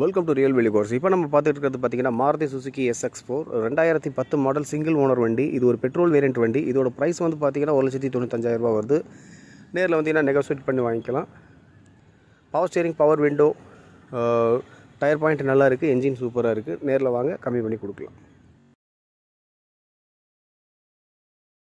welcome to real வெளி course இப்போ நம்ம பார்த்துட்டு இருக்கிறது பார்த்தீங்கன்னா மாருதி சுசுக்கி எக்ஸ் ஃபோர் ரெண்டாயிரத்தி பத்து மாடல் சிங்கிள் ஓனர் வண்டி இது ஒரு பெட்ரோல் வேரியன்ட் வண்டி இதோட ப்ரைஸ் வந்து பார்த்தீங்கன்னா ஒரு லட்சத்தி தொண்ணூத்தஞ்சாயிரரூபா வருது நேரில் வந்தீங்கன்னா நெகோசியேட் பண்ணி வாங்கிக்கலாம் power steering power window tyre point நல்லா இருக்குது என்ஜின் சூப்பராக இருக்குது நேரில் வாங்க கம்மி பண்ணி கொடுக்கலாம்